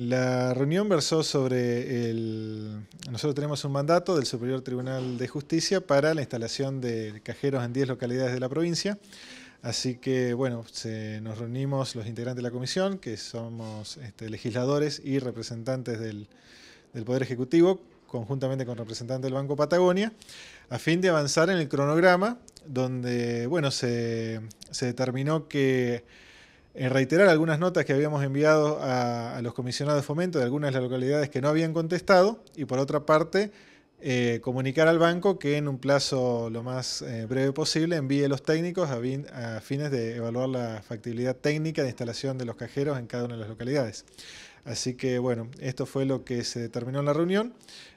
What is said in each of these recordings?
La reunión versó sobre el... Nosotros tenemos un mandato del Superior Tribunal de Justicia para la instalación de cajeros en 10 localidades de la provincia. Así que, bueno, se, nos reunimos los integrantes de la comisión, que somos este, legisladores y representantes del, Poder Ejecutivo, conjuntamente con representantes del Banco Patagonia, a fin de avanzar en el cronograma, donde, bueno, se, se determinó que en eh, reiterar algunas notas que habíamos enviado a, los comisionados de fomento de algunas de las localidades que no habían contestado y por otra parte eh, comunicar al banco que en un plazo lo más eh, breve posible envíe los técnicos a, fines de evaluar la factibilidad técnica de instalación de los cajeros en cada una de las localidades. Así que bueno, esto fue lo que se determinó en la reunión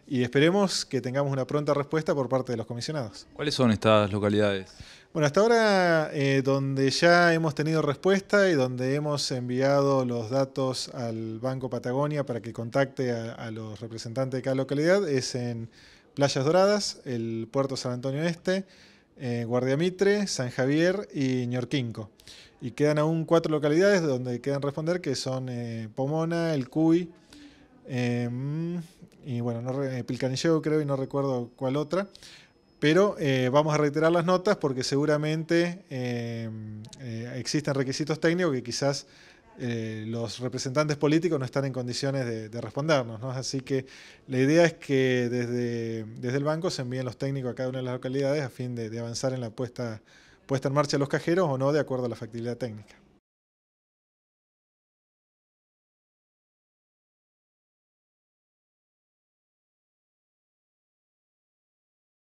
y esperemos que tengamos una pronta respuesta por parte de los comisionados. ¿Cuáles son estas localidades? Bueno, hasta ahora eh, donde ya hemos tenido respuesta y donde hemos enviado los datos al Banco Patagonia para que contacte a los representantes de cada localidad es en Playas Doradas, el puerto San Antonio Este, eh, Mitre, San Javier y Ñorquinco. Y quedan aún cuatro localidades donde quedan responder, que son eh, Pomona, El Cuy, eh, mm, y bueno, no, eh, creo y no recuerdo cuál otra. Pero vamos a reiterar las notas porque seguramente existen requisitos técnicos que quizás eh, los representantes políticos no están en condiciones de, respondernos. Así que la idea es que desde, el banco se envíen los técnicos a cada una de las localidades a fin de, avanzar en la puesta, puesta en marcha de los cajeros o no de acuerdo a la factibilidad técnica.